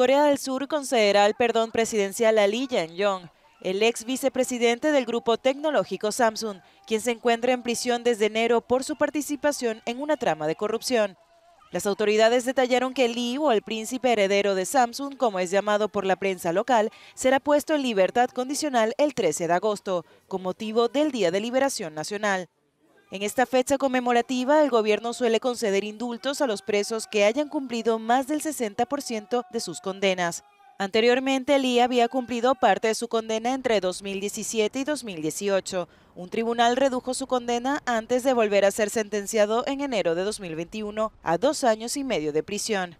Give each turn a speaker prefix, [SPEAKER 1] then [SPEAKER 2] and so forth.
[SPEAKER 1] Corea del Sur concederá el perdón presidencial a Lee Jae-yong, el ex vicepresidente del grupo tecnológico Samsung, quien se encuentra en prisión desde enero por su participación en una trama de corrupción. Las autoridades detallaron que Lee, o el príncipe heredero de Samsung, como es llamado por la prensa local, será puesto en libertad condicional el 13 de agosto, con motivo del Día de Liberación Nacional. En esta fecha conmemorativa, el gobierno suele conceder indultos a los presos que hayan cumplido más del 60% de sus condenas. Anteriormente, Lee había cumplido parte de su condena entre 2017 y 2018. Un tribunal redujo su condena antes de volver a ser sentenciado en enero de 2021 a dos años y medio de prisión.